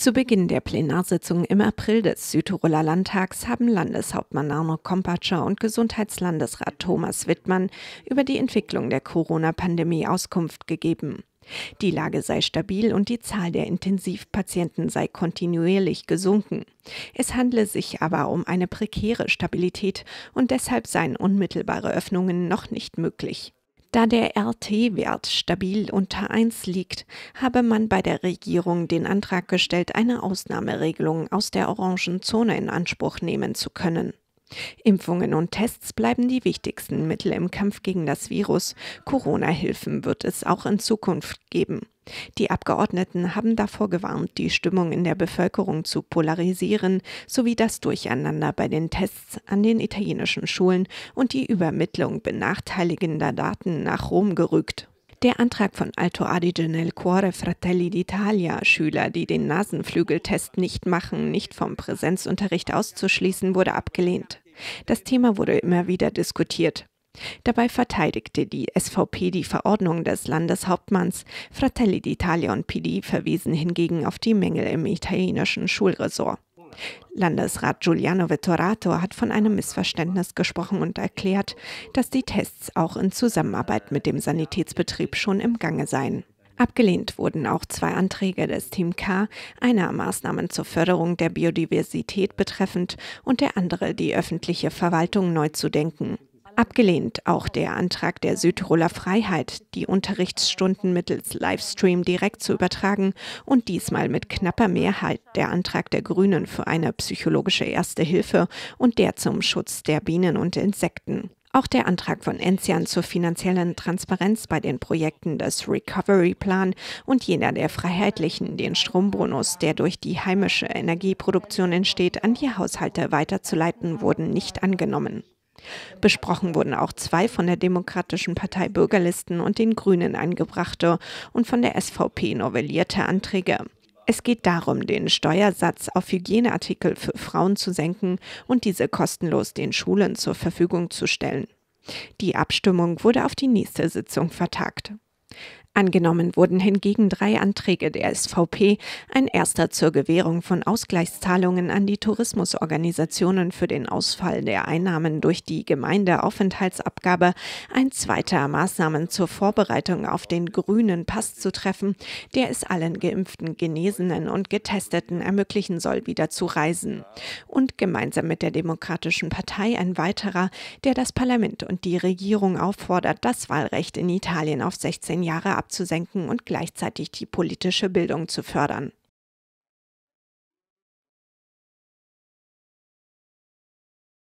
Zu Beginn der Plenarsitzung im April des Südtiroler Landtags haben Landeshauptmann Arno Kompatscher und Gesundheitslandesrat Thomas Wittmann über die Entwicklung der Corona-Pandemie Auskunft gegeben. Die Lage sei stabil und die Zahl der Intensivpatienten sei kontinuierlich gesunken. Es handle sich aber um eine prekäre Stabilität und deshalb seien unmittelbare Öffnungen noch nicht möglich. Da der RT-Wert stabil unter 1 liegt, habe man bei der Regierung den Antrag gestellt, eine Ausnahmeregelung aus der orangen Zone in Anspruch nehmen zu können. Impfungen und Tests bleiben die wichtigsten Mittel im Kampf gegen das Virus. Corona-Hilfen wird es auch in Zukunft geben. Die Abgeordneten haben davor gewarnt, die Stimmung in der Bevölkerung zu polarisieren, sowie das Durcheinander bei den Tests an den italienischen Schulen und die Übermittlung benachteiligender Daten nach Rom gerügt. Der Antrag von Alto Adige nel Cuore Fratelli d'Italia, Schüler, die den Nasenflügeltest nicht machen, nicht vom Präsenzunterricht auszuschließen, wurde abgelehnt. Das Thema wurde immer wieder diskutiert. Dabei verteidigte die SVP die Verordnung des Landeshauptmanns. Fratelli d'Italia und PD verwiesen hingegen auf die Mängel im italienischen Schulressort. Landesrat Giuliano Vettorato hat von einem Missverständnis gesprochen und erklärt, dass die Tests auch in Zusammenarbeit mit dem Sanitätsbetrieb schon im Gange seien. Abgelehnt wurden auch zwei Anträge des Team K, einer Maßnahmen zur Förderung der Biodiversität betreffend und der andere die öffentliche Verwaltung neu zu denken abgelehnt, auch der Antrag der Südtiroler Freiheit, die Unterrichtsstunden mittels Livestream direkt zu übertragen und diesmal mit knapper Mehrheit der Antrag der Grünen für eine psychologische Erste Hilfe und der zum Schutz der Bienen und Insekten. Auch der Antrag von Enzian zur finanziellen Transparenz bei den Projekten des Recovery Plan und jener der Freiheitlichen, den Strombonus, der durch die heimische Energieproduktion entsteht, an die Haushalte weiterzuleiten, wurden nicht angenommen. Besprochen wurden auch zwei von der Demokratischen Partei Bürgerlisten und den Grünen angebrachte und von der SVP novellierte Anträge. Es geht darum, den Steuersatz auf Hygieneartikel für Frauen zu senken und diese kostenlos den Schulen zur Verfügung zu stellen. Die Abstimmung wurde auf die nächste Sitzung vertagt. Angenommen wurden hingegen drei Anträge der SVP, ein erster zur Gewährung von Ausgleichszahlungen an die Tourismusorganisationen für den Ausfall der Einnahmen durch die Gemeindeaufenthaltsabgabe, ein zweiter Maßnahmen zur Vorbereitung auf den grünen Pass zu treffen, der es allen geimpften, genesenen und getesteten ermöglichen soll, wieder zu reisen. Und gemeinsam mit der Demokratischen Partei ein weiterer, der das Parlament und die Regierung auffordert, das Wahlrecht in Italien auf 16 Jahre abzusenken und gleichzeitig die politische Bildung zu fördern.